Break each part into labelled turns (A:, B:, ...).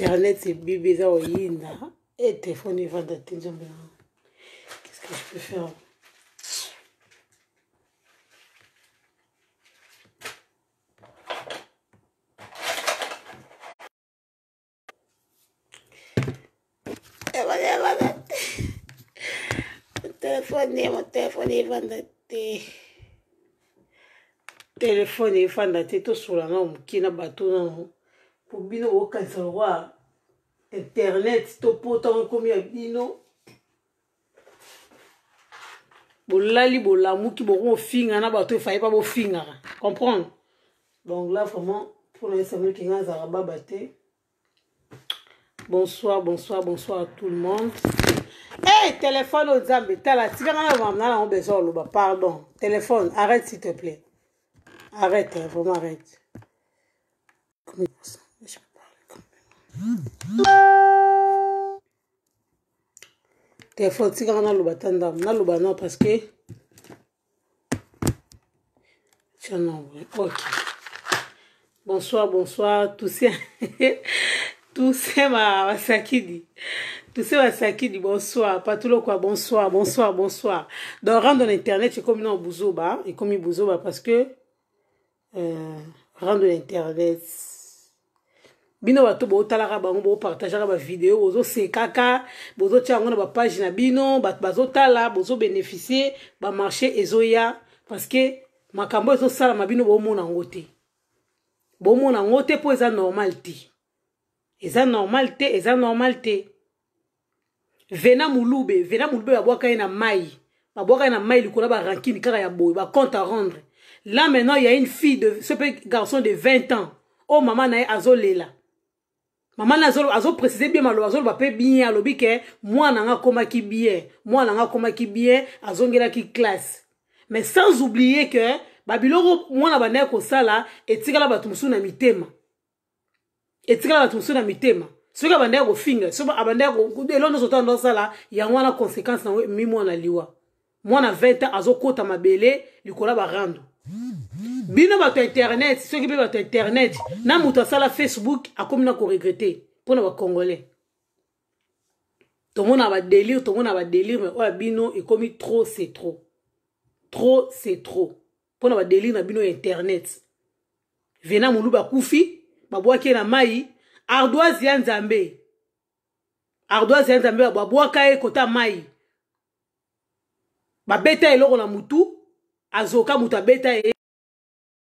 A: internet ebibi eza koyinda e eh, telefone evanda te nzombe yango qu'est ce que je peux faire telefone mon telefone evanda te telefone efanda te tosolanga mokie na bato nano mpo bino bokanisa roi internet to potango komi ya bino bolali bolamuki bokofingana bato efaye mpa bofingaka comprendre donc là vraiment mpona esamuel kenga azalaka baba te bonsoir bonsoir bonsoir à tout le monde hey, eh, téléphone oyo nzambe tala tikanga na bamana nango besoin oloba pardon téléphone arrête s'il te plaît arrête vraiment arrête telefone tikaka naloba ta ndambo naloba nao parce que ok bonsoir bonsoir tousien tousien basakidi tousien basakidi bonsoir patulokwa bonsoir bonsoir bonsoir donc rendre na internet ekomi na buzoba ekomi buzoba parce que euh, rendre na internet bino bato botalaka bango bopartageaka bavideo bozosekaka bozotia yango na bapage na bino bato bazotala bozobénéficie bamarché ezoya parceke makambo ezosalama bino bomona yango te bomona yango te mpo eza normal te eza normal te eza normal te vena mulube vena mulube babwaka ye na mai babwaka ye na mai likolo ya barankine kaka ya boye bacompte à rendre là maintenant ya une fille de ce garçon de 20 ans o oh, mama na ye azolela mama na azoprécise bien maloba azoloba mpe bien alobi ke mwana anga akomaki bien mwana anga akomaki bien azongelaki classe mais sans oublier ke babiloko mwana bandeki kosala etikala bato mosusu na mitema etikala bato mosusu na mitema soki abandeki kofinga soki abandeki eloo nyonso tando asala yango wana conséquence nango emi mwana liwa mwana 20 ans azokota mabele likolo ya barando bino bato ya internet soki mpe bato ya internet na moto asala facebook akomi na koregrete mpona bacongolais tomona badélire tomona badélire me oyo bino ekomi trop c'est trop trop c'est trop mpona badélire na bino ya internet vena molu bakufi babwaki ye na mai ardoise ya nzambe ardoise ya nzambe babwaka ye kota mai babeta eloko na motu azoka moto abeta ye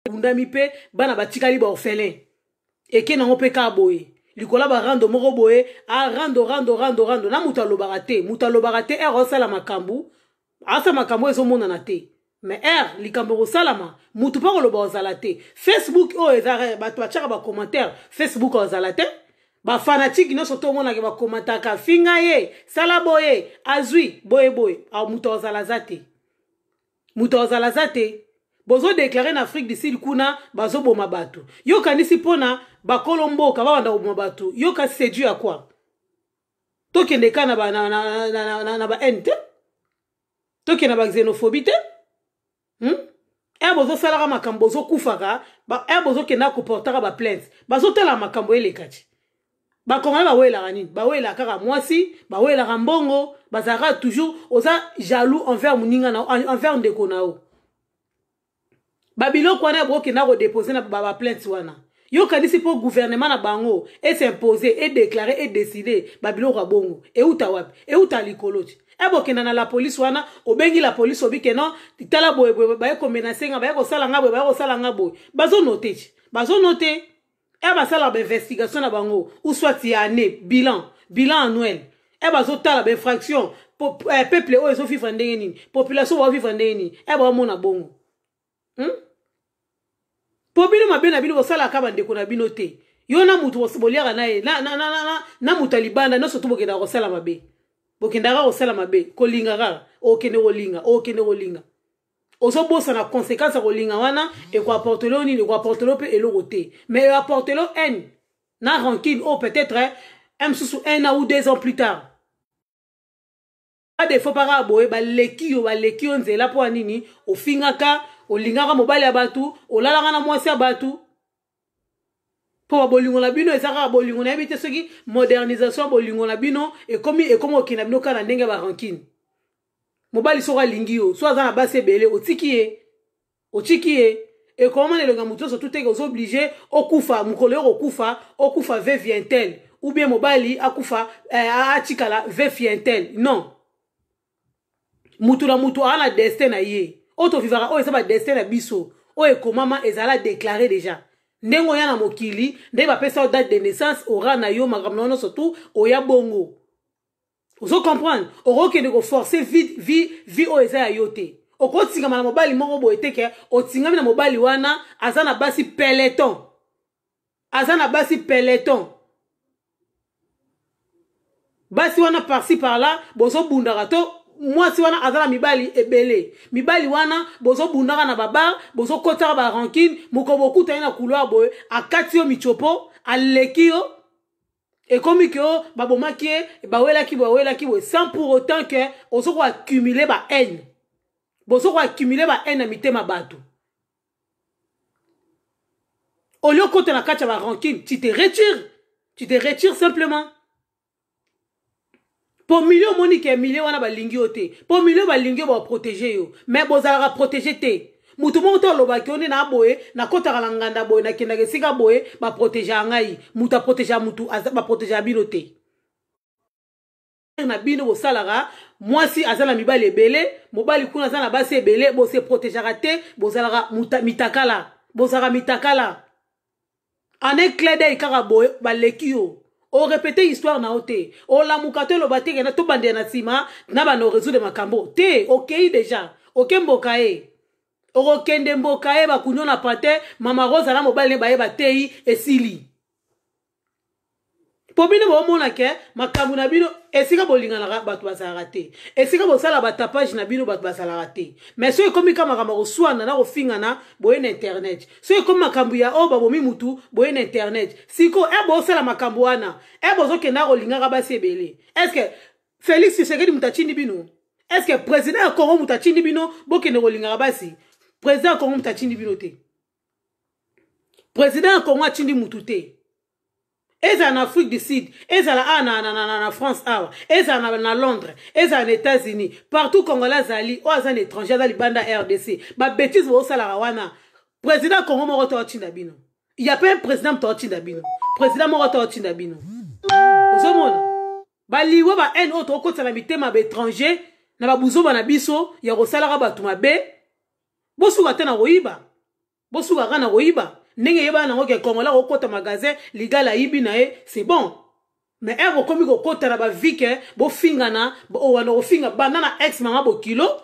A: ebundami mpe bana batikali baorphelin eke nango mpe ka boye likolo barando moko boye arando rando rando rando na moto alobaka te moto alobaka te ere osala makambo asala makambo ezomonana te me ere likambo kosalama motu mpo koloba ozala te facebook oyo eza bato batiaka bacommentaire facebook ozala te bafanatike nyonso to omonaka bakomataka finga ye sala boye azwi boye boye moto ozala aza te moto azala aza te bozodeklare na afrique du sud kuna bazoboma bato yokanisi mpona bakolo mboka babanda koboma bato yoka séduit ya kwa tokende ka na bahaine ba te tokende na baxénophobie te hmm? r bozosalaka makambo bozokufaka r bozokenda koportaka baplainte bazotala makambo eleka ti bakongole bawelaka nini bawelaka kaka mwasi bawelaka mbongo bazalaka toujours oza jaloux envers moninga na envers ndeko na yo babiloko wana bokenda kodepose na baplainte wana yokanisi mpo guvernema na bango esimpose edeklare edeside babiloko ya bongo euta wapi euta likolo ti ebokenda na la polise wana obengi la polise obike no tala boyeboye baye komenasenga baye kosala nga boye baye kosala nga boye bazonote ti bazonote e basalaka bainvestigation na bango ou soit ya année bilan bilan annuel e bazotala bainfraction eh, peuple oyo ezovivre ndenge nini population baovivre ndenge nini e baomona bongo mpo hmm? bino mabe na bino bosalaka bandeko na bino te yo na motu boliaka na ye na moto ya libanda nyonso to bokendaka kosala mabe bokendaka kosala mabe kolinga kaka okende kolinga okende kolinga ozobosana conséquence ya kolinga wana ekoapportele o nini ekoapportele o mpe eloko te mais eapportele o haine na rancune oyo oh, peut-être un mosusu un an ou deux ans plus tard badefo mpaka boye baleki yo baleki yo nzela mpo ya nini ofingaka olingaka mobali ya bato olalaka na mwasi ya bato mpo babolingo na bino eza kaka bolingo nayebi te soki modernisation ya bolingo na bino ekomi ekomi okende na bino kaka na ndenge ya barankine mobali soko alingi yo so aza na basi ebele otiki ye otiki ye ekoma na elongo ya moto nyonso tu teke oza oblige okufa mokolo yoko okufa okufa ve vientel ou bien mobali akufa eh, atikala ve fientel non mutu na mutu aa na destin na ye oyo tovivaka oyo eza badestin na biso oyo ekomama ezala déclaré déjà ndenge oya na mokili ndenge bapesa yo date de naissance ora na yo makambo na yo nyonso tu oya bongo ozocomprendre okokende koforce vi oyo eza ya yo te okotingama na mobali moko boye te ke otingami na mobali wana aza na basi peleton aza na basi peleton basi wana parci parla bozobundaka to mwasi wana aza na mibali ebele mibali wana bozobundaka na babar bozokotaka barankine mokobo okutani na couloir boye akati yo micopo aleki yo ekomi ke babomaki ye bawelaki boye bawelaki boye sans pour autant ke ozoko accumule bahaine bozoko accumule bahaine na mitema bato olio kota na kati ya barankine tu te retire tu te retire simplement po milio omoni ke milio wana balingi yo te po milio balingi yo baprotege yo me bozalaka protege te motu moko te olobaki oni na boye nakɔtaka na nganda boye nakendaka esika boye baprotégea ngai motu aprotégea motu baprotégea bino te na bino bosalaka mwasi aza na mibali ebele mobali kuna aza na basi ebele bose protégeaka te bozalaka mitakala bozalaka mitakala ane cledei kaka boye baleki yo orepete histoire na yo te olamuka to eloba te kenda tobandela na nsima na bana oresoudre makambo te okei okay, deja oke okay, mboka ye okokende mboka yeba kunyonapa te mama rose ala mobali ne bayeba tei esili mpo bino bomona ke makambo na bino esika bolinganaka bato bazalaka te esika bosala batapage na bino bato bazalaka te mais so ekomi ka makambo ya koswana na kofingana boye na internet so ekomi makambo ya oyo babomi mutu boye na internet siko e bosala makambo wana e bozokenda kolingaka basi ebele estce félix tshisekedi moto atindi bino estce président ya congo moto atindi bino bokende kolingaka basi président ya congo moto atindi bino te président ya congo atindi mutu te ezala na afrique du sud ezala awa na, na, na, na, na france awa ezala na, na londres ezala na états-unis partout congolais azali oyo aza na étranger aza libanda rdc babétise boosalaka wana président ya congo moko to atinda bino ya mpe président moto atinda bino président moko to atinda bino ozomona baliwa ba haine oyo tokokotisana mitema baétranger na babuzoba na biso ya kosalaka bato mabe bosuka te na koyiba bosuka kaka na koyiba ndenge eyebana nango ke kongola kokɔta magasin ligala ayibi na ye c'est bon mais ere okomi kokɔta na bavike bofingana wana kofinga banda na ex mama bokilo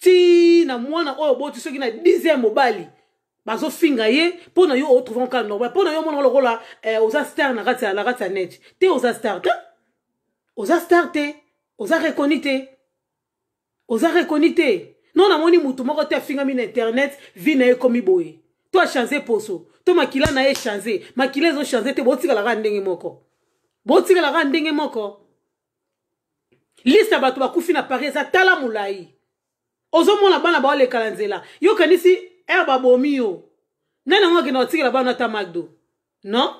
A: ti na mwana oyo boti soki na 10e mobali bazofinga ye mpo na yo otrouve encore normal mpo na yo mona lokola eh, oza star na kati na kati ya net te oza star te oza star te oza reconi te oza reconi te no namoni motu moko te afingami na internet vi na ye ekomi boye to achange poso to makila na ye echange makila ezochange te botikalaka ndenge moko botikalaka ndenge moko liste ya bato bakufi na paris eza tala molai ozomona bana baoleka na nzela yokanisi r babomi yo nani yango akenda kotikela bana ata magdo non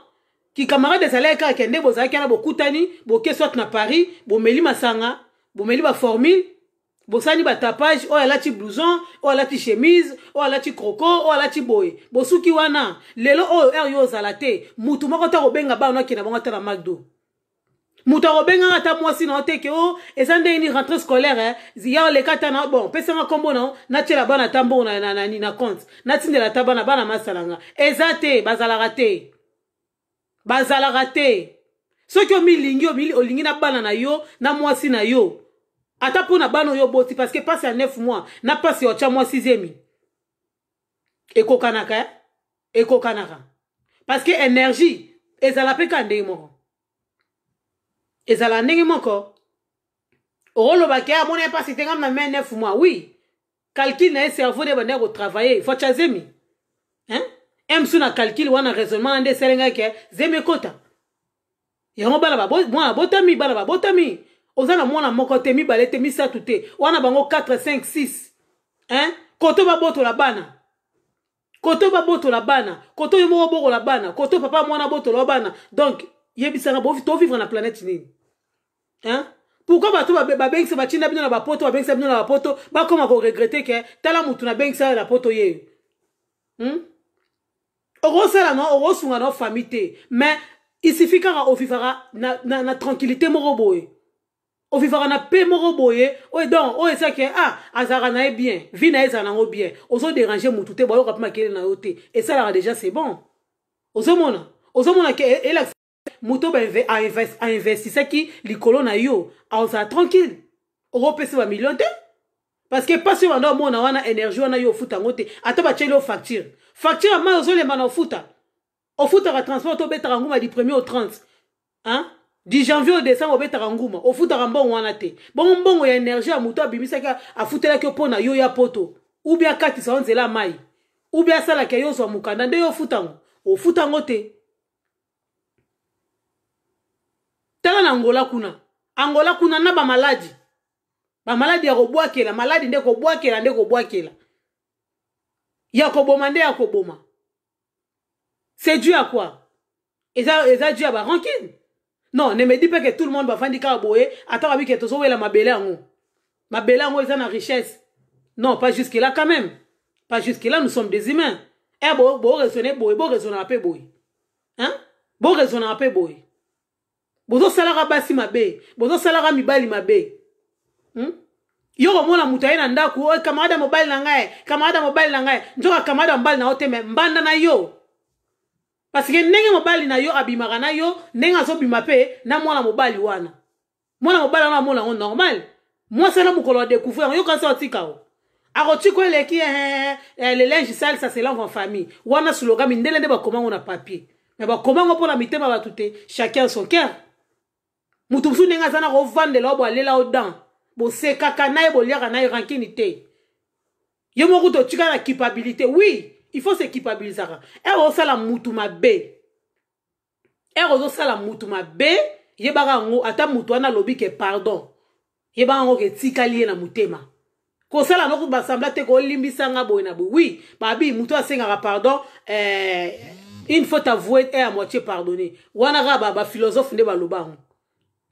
A: kikamarade ezalaki kaka kende bozalaki wana bokutani boke swate na paris bomeli masanga bomeli baformule bosali batapage oyo alati blouson oyo alati chemise oyo alati croco oyo alati boye bosuki wana lelo oyo aire yo ozala te mutu moko ta kobenga bana akenda bango ata na macdo moto akobengaka ata mwasi na yo te ke o eza nde nini rentre scolaire ya eh? oleka ata na bon pesanga nkombo na yo natiela bana ata mbongo na nani na compte natindela ata bana bana masalanga eza te bazalaka te bazalaka te soki omilingi olingi na bana na yo na mwasi na yo ata mpo na bana oyo oboti parceke mpasi ya 9 mois na mpasi ya otya mwa 6emi ekokanaka eh? ekokanaka parceke énergie ezala mpe ka ndenge moko ezala ndenge moko okolobaka ya mona ye mpasi te ngami na mai 9 mois oui calcule na ye cerveau nde ebandeka kotravaille fotya zemi hein? m so na calcule wana raisonnement na nde esalengaki zemi ekota yango bana mwana babotami bana babotami oza na mwana moko te mibale te misato te wana bango 4 5 6 koto babotola bana koto babotola bana koto yo moko bokola bana koto papa mwana botola bana donc yebisaka tovivre na planète nini hein? pourkui bato babengisa batinda bino na bapoto babengisa bino na bapoto bakoma koregrete ke tala motu nabengisa na poto yeyo hmm? okosala no okosunga no famille te mais isifie kaka ovivaka na, na, na tranquillité moko boye ovivaka na pe moko boye oyo donc oyo ezalaki ah azalaka na ye bien vi na ye ezala nango bien ozoderange motu te boyoka mpe makele na yo te esalaka déjà c'est bon ozomona ozomona ke elakisa moto oyo ainvestisaki likolo na yo aozala tranquille okopesa bamillion te parce que pasi oyo bando amona wana énergie wana yo ofuta yango te ata batieli yo facture facture amai ozolemba na ofuta ofutaka transport to obetaka nguma di premier au 30 hein? du janvier au décembre obetaka nguma ofutaka mbongo wana te bongo mbongo ya énergie ya moto abimisaki afutelaki mpo na yo ya poto ubi akatisa yo nzela ya mai ubi asalaki yo ozwa mokanda nde yo ofutango ofutango te tala na angola kuna angola kuna na bamaladi bamaladi ya kobwakela maladi nde kobwakela nde kobwakela ya koboma nde ya koboma c'est dû à quoi eza, eza dû à barankine non ne me dis pas que tout le monde bafandi kaka boye ata babi ke tozowela mabele yango mabele yango eza na richesse non pas jusque là quand même pas jusque là nous sommes des humains e eh, boraisonne boye boraisonnaka mpe boye hein boraisonnaka mpe boye bozosalaka basi mabe bozosalaka mibali mabe hmm? yo komona moto aye na ndako oyo kamarade mobali na ngai kamarade mobali na ngai nzoka kamarade mobali na yo te me mbanda na yo parceke ndenge mobali na yo abimaka na yo ndenge azobima mpe na mwana mobali wana mwana mobali wana amona yango normal mwasi wana mokolo adekuvre yango yokanisa otikawo akoki koeleki eh, eh, eh, le linge sale ça se lave en famille wana slogami ndele nde bakomango na papier me bakomango mpona mitema bato te chacun son cœur motu mosusu ndenge aza na kovandela o boalela o dan bosekaka na ye boliaka na ye rankini te yo moko totika na culpabilité oui il faut sekipabilisaka ere eh, ozosala mutu mabe ere eh, ozosala mutu mabe yebaka yango ata mutu wana alobi ke pardon yebaka yango ke etikali ye na motema kosala noko basambla te kolimbisanga boye na boye oui babi mutu asengaka pardon eh, une fois avoué e ya moitié pardonné wana kaka baphilosophe nde baloba yango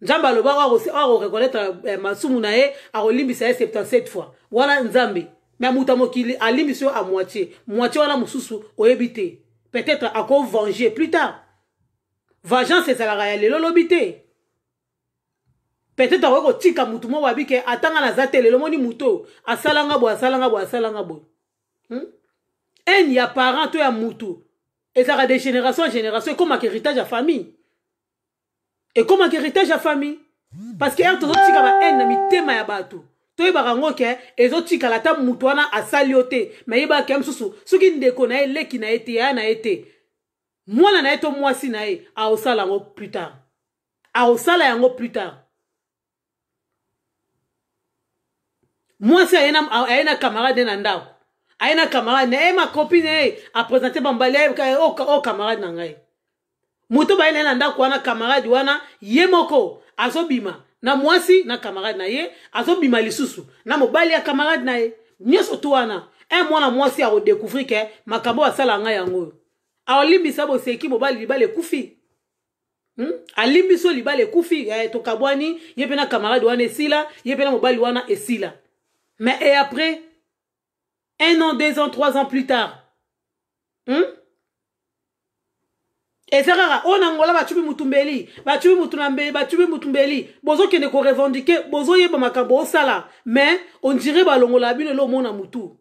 A: nzambe alobaka akoreconnaitre eh, masumu na ye akolimbisa ye 77 fois wana nzambe me moto ya mokili alimbi so a moitié moitié wana mosusu oyebi te peut-être akovenger plus tard vengeance ezalaka ya lelo lobi te peut-être akoki kotika motu moko abi ke atanga naza te lelo moni moto asalanga boye asalanga boye asalanga boye hmm? ene ya parent to ya motu ezalaka de génération en génération ekomaka héritage ya famille ekomaka héritage ya famille parce que ere eh, tozotika baene eh, na mitema ya bato toyebaka yango ke ezotikala ata motu wana asali yo te me yebaka ya mosusu soki ndeko na ye leki na ye te yaya na ye te mwana na ye to mwasi na ye aosala yango plus tard aosala yango plus tard mwasi aye na camarade na ndako aye na camarade na ye eh, makopine ye eh, apresente bambali eh, o oh, oh, camarade na ngai moto baye na ye na ndako wana camarade wana ye moko azobima na mwasi na camarade na ye azobima lisusu na mobali ya camarade na ye nyonso to wana un mwana mwasi akodécouvrir ke makambo asala ngai yango oyo aolimbisa boseki mobali libala ekufi hmm? alimbiso libala ekufi eh, tokabwani ye mpe na camarade wana esila ye mpe na mobali wana esila mais e après un an deux ans trois ans plus tard hmm? eza kaka oyo na ngola batubi mutu mbeli batubi mutu na mbeli batubi mutu mbeli bozokende korevendike bozoyeba makambo osala me ondire balongola bino elo omona mutu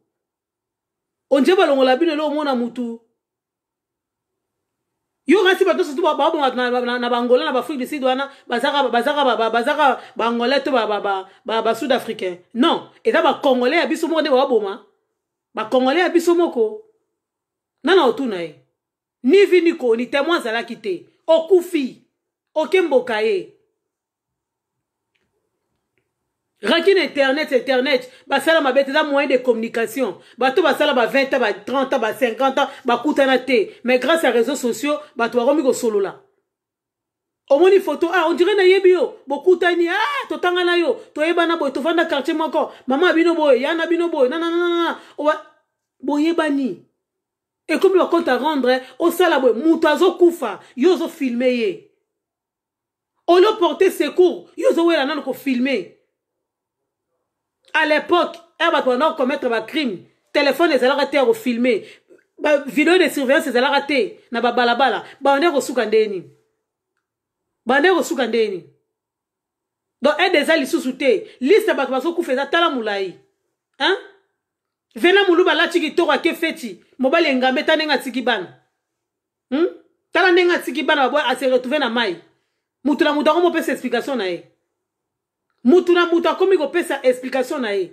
A: ondire balongola bino elo omona mutu yo kasi bato surtout babomaka na bangola na baafrique du sud wana bazaka bangolais to basud africain non eza bacongolais ya biso moko nde bababoma bacongolais ya biso moko nana otuna ye nivi nikoni temo azalaki te okufi okemboka ye raki na internet internet basala mabe te eza moyen de communication bato basala ba 20 ans ba 30 ans ba 50 ans bakutana te mais grâce à réseaux sociaux bato bakomi kosolola omoni foto ah ondire nayebi yo bokutani ah totangana yo toyebana boye tovanda quartier moko mama ya bino boye ya na bino boye nananana boyebani ekomi bakote a rendre osala boye moto azokufa yo ozofilme ye oloporte secours yo ozowela nano kofilme à l'époque ya bato bandaka komettre bacrime telefone ezalaka te ya kofilme bavideo de surveillance ezalaka te na babalabala bandeki kosuka ndeni bandeki kosuka ndeni donc aide eza lisusu te liste ya bato bazokufa eza tala molai hein vena moluba alati kitoko ake feti mobali engambe ta ndenge atiki bana hmm? tala ndenge atiki bana babo ase retrouve na mai mutu na mutu akomi kopesa explication na ye mutu na mutu akomi kopesa explication na ye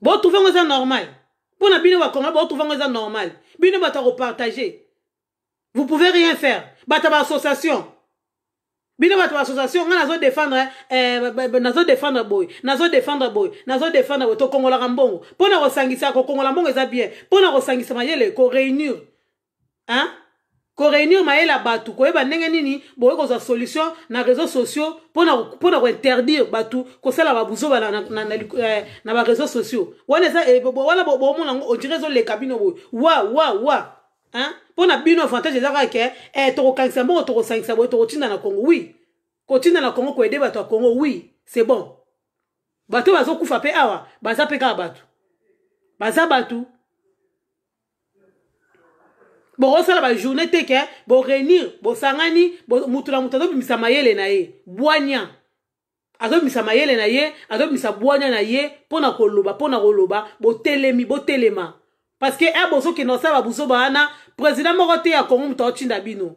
A: botrouve yango eza normal mpo na bino bakongola botrouve yango eza normal bino bato ya kopartage vous pouvez rien faire bato ya baassociation bino bato ba association nga nazodefendre eh, nazodefendre boye nazodefendre boye nazodefendre boye tokongolaka mbongo mpo na kosangisa kokongola mbongo eza bien mpo na kosangisa mayele koreunir koreunir mayele ya bato koyeba ndenge nini boye kozwa solution na réseau sociaux mpo na kointerdire bato kosala babuzoba na eh, baréseau sociaux wana eh, bomona ngo odire ezoleka bino boye wa wa wa mpo na bino avantage eza kaka ke eh, tokokangisa mbongo tokosangisa boye tokotinda na kongo wi kotinda na kongo koede bato ya kongo wi c'est bon bato bazokufa mpe awa baza mpe kaka bato baza bato bokosala bajourne te ke boreunir bosangani motu na moto azobimisa mayele na ye bwania azobimisa mayele na ye azobimisa bwania na ye mpo na koloba mpo na koloba botelemi botelema parce que e bozokende kosala babuzoba wana président moko te ya congo moto aotinda bino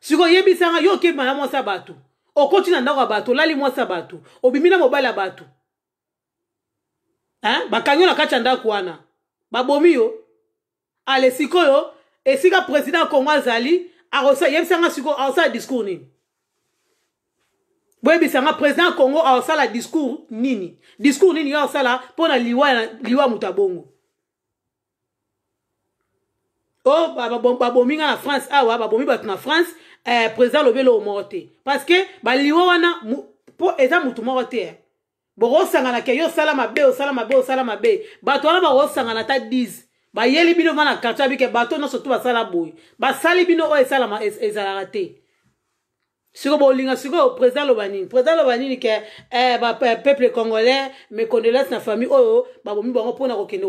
A: sikoy oyebisanga yo okebima na mwasi ya bato okoti na ndako ya bato olali mwasi ya bato obimi na mobali ya bato bakangi yo na kati ya ndako wana babomi yo ale sikoyo esika président ya congo azali yebisanga sikoyo aosala discours nini boyebisanga président ya congo aosala discours nini discours nini yo aosala mpo na liwa ya moto ya bongo oh babomi nga na france awa babomi bato na france eh, président alobi elowo moko te parce que baliwa wana mpo eza motu moko te bokosangana ke yo osala mabe osala mabe osala mabe bato wana bakosangana ata 10 bayeli bino va na quartier abike bato nyonso tu basala boye basali bino oyo esalama ezalaka te sikoyo bolinga sikoyo président aloba nini président aloba nini ke eh, bapeuple congolais mes condoléance na famille oyo babomi bango mpona kokende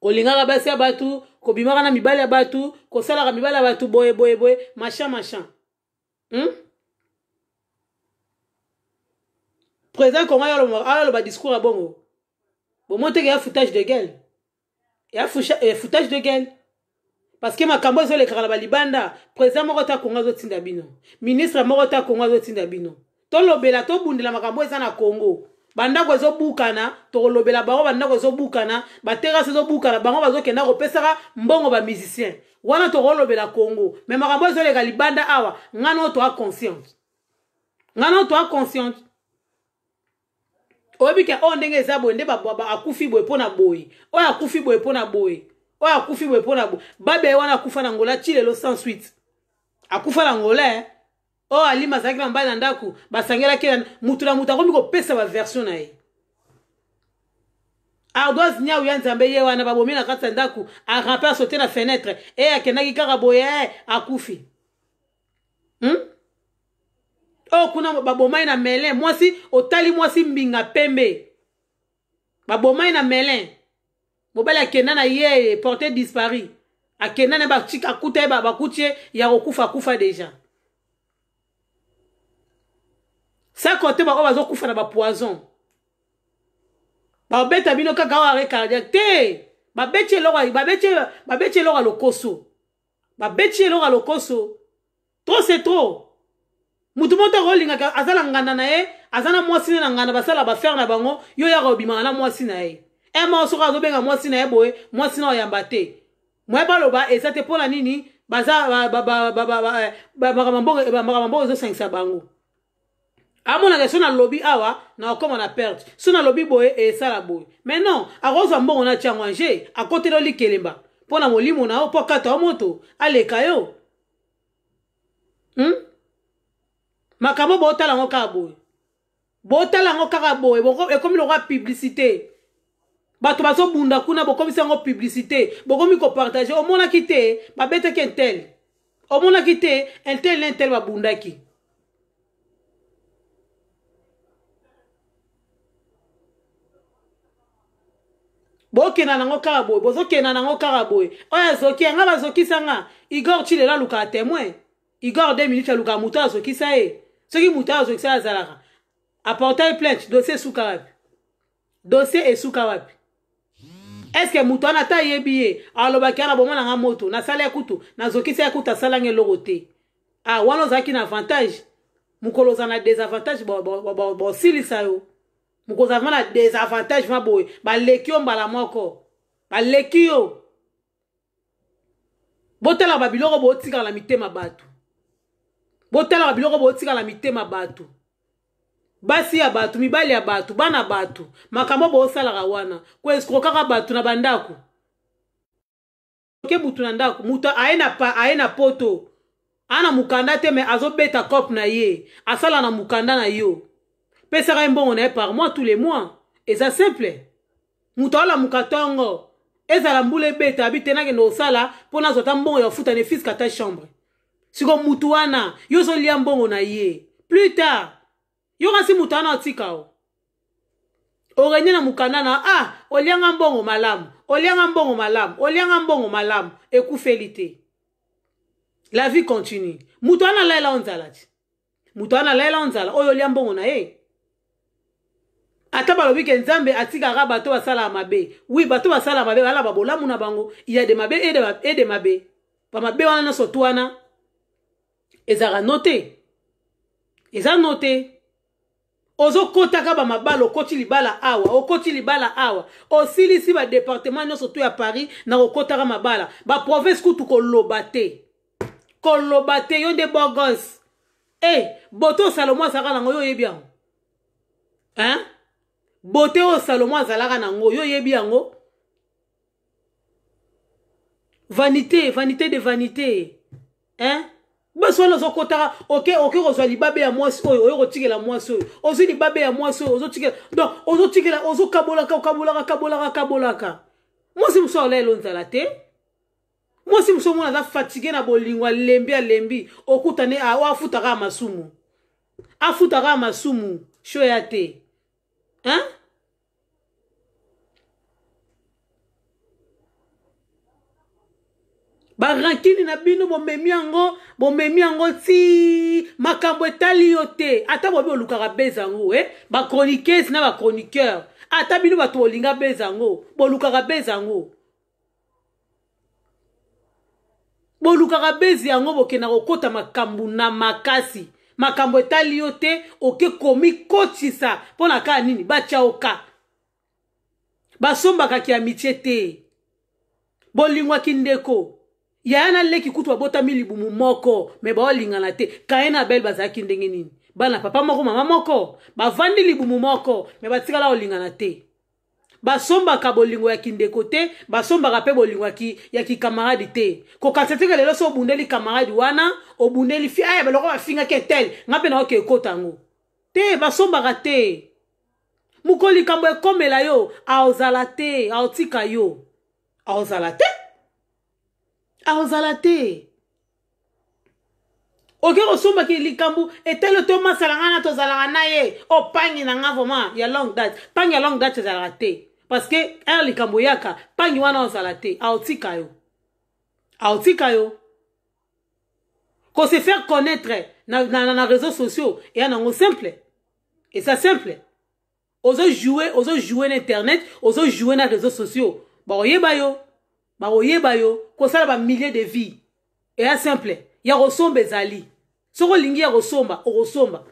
A: kolingaka basi ya bato kobimaka na mibali ya bato kosalaka mibali ya bato boye boye boye machin machin hmm? président congo ayaloba discours ya bongo bomo teke ya foutage de guele ya eh, foutage de guele parce que makambo ezolekaka na balibanda président moko ta kongo azotinda bino ministre moko ta kongo azotinda bino tolobela tobundela makambo eza na kongo bandako ezobukana tokolobela bango bandako ezobukana baterasi ezobukana bango bazokenda kopesaka mbongo bamusicien wana tokolobela congo me makambo ezoleka libanda awa ngana oyo toa consciente ngana oyo toa consciente oyebi ke oyo ndenge eza boye nde akufi boye mpo na boye oyo akufi boye mpo na boye oyo akufi boye mpo na boye babe wana akufa na ngola ti lelo sans suite akufa na ngola oyo oh, alima azalaki na mobali na ndako basangelaki motu na motu akomi kopesa baversion na ye ardoise niau ya nzambe ye wana babomi na kati ya ndako arape asote na fenetre e akendaki kaka boye e, akufi hmm? oyo oh, kuna babomai na melin mwasi otali mwasi mbinga pembe babomai na melin mobali akenda na ye porte dispari akenda na bakuta ye bakuti ye ya kokufa akufa deja sans compter bango bazokufa na bapoison babeta bino kaka awa arrêt cardiaque te babeti eloko ya lokoso babeti eloko ya lokoso tro se tro motu moto akolingaka aza na nganda na ye aza na mwasi ne na nganda basala bafere na bango yo yaka obimaka na mwasi na ye ema soko azobenga mwasi na ye boye mwasi na oyamba te moye baloba eza te mpona nini baza makambo ezosangisa bango amonaka so nalobi awa ah nakokoma na perte so nalobi boye esala boye mai non akozwa mbongo na tiango ange akoteli olikelemba mpo na molimo na yo mpo kata yo moto aleka yo hmm? makambo botala yango kaka boye botala yango kaka boye ekomi lokwa publicité bato bazobunda kuna bokomisi yango publicité bokomi kopartage omonaki te babetaki intel omonaki te intel na intel babundaki bokenda nango kaka boye bozokenda nango kaka boye oyo azoki yanga bazokisanga igor ti lelo alukaka témoin igor deux minutes alukaka moto azokisa ye soki moto oyo azokisa azalaka aporta ye plainte dossier esuka wapi dossier esuka wapi estce moto wana ata ayebi ye alobaki wana bomonanga moto nasala ya kutu nazokisa ya kutu asalanga eloko te ah wana ozalaki na avantage mokolo oza na désavantage bosilisa yo bo, bo, bo, bo, bo, bo, bo, bo, bo, mokonzi azoma na desavantage ma boye baleki yo mbala moko baleki yo botalaka babiloko bootikala na mitema bato botalaka biloko bootikala na mitema bato basi ya bato mibali ya bato bana bato makambo boosalaka wana koeskro kaka bato na bandako oke butu na ndako moto aye na poto aa na mokanda te me azobeta cope na ye asala na mokanda na yo pesaka ye mbongo na ye par mois tous les mois eza simple moto alamuka ntongo ezala mbula ebeta abi te nakende kosala mpo nazwa ata mbongo ya kofuta ne fiske ata chambre siko mutu wana yo ozolia mbongo na ye plus tard yokasi mutu wana otika o orenie na mokanda na ah olianga mbongo malamu olianga mbongo malamu olianga mbongo malamu ekufeli te la vie continue mutu wana alaela o nzala ti mutu wana alaela o nzala oyo olia mbongo na ye ata balobi ke nzambe atikaka bato basalaka mabe wi bato basalaka mabe bala babolamu na bango ya de mabe e de mabe bamabe wana nyonso to wana ezalaka no te eza no te ozokotaka bamabala okoti libala awa okoti libala awa osilisi badepartement nyonso to ya paris na kokotaka mabala baprovince kutu koloba te koloba te yo nde borgons e eh, hey, boto salomo asalaka nango yo oyebi yango hein bote oyo salomo azalaka nango yo oyebi yango vanité vanité de vanité hein basi wana ozokotaka oke oke kozwa libabe ya mwasi oyo oyo kotikela mwasi oyo ozwi libabe ya mwasi oyo ozotikela donc ozotikela ozokabolaka okabolaka kabolaka kabolaka mwasi mosu ala elonzala te mwasi mosu omona aza fatike na bolingo alembi alembi okutane o afutaka ya masumu afutaka ya masumu shoya te hein barankini na bino bomemi yango bomemi yango ti makambo etali yo te ata bobi olukaka beza yango e eh? bachroniqueuse na bachroniqueur ata bino bato bolinga beza yango bolukaka beza yango bolukaka bezi yango bokenda kokɔta makambo na makasi makambo etali yo te oke komikotisa mpo na kaka nini batya oka basombakaki amitie te bolingwaki ndeko yaya naleki kutu babotami libumu moko me baolingana te kaye na abel bazalaki ndenge nini bana papa moko mama moko bavandi libumu moko me batikala olingana te basombaka bolingo ya kindeko te basombaka mpe bolingo ya kikamaradi te kokanisa tika lelo so obundeli kamaradi wana obundeli fi aya eh, baloko bafingaki etel nga mpe naoke ekota yango te basombaka te mokolo likambo ekomela yo aozala te aotika yo aozala te akozala te oke kosumbaki likambo etele tomasalanga na tozalaka na ye opangi oh, na nga vraimen ya long date pangi ya long date ezalaka te parce que ere likambo yaka pangi wana ozala te aotika yo aotika yo kose faire connaître na, na, na réseau sociaux eya nango simple eza simple ozojoue ozojoue na internet ozojoue na réseau sociaux bakoyeba yo bakoyeba yo kosala bamillier de vie eya simple ya kosomba ezali soki olingi ya kosomba okosomba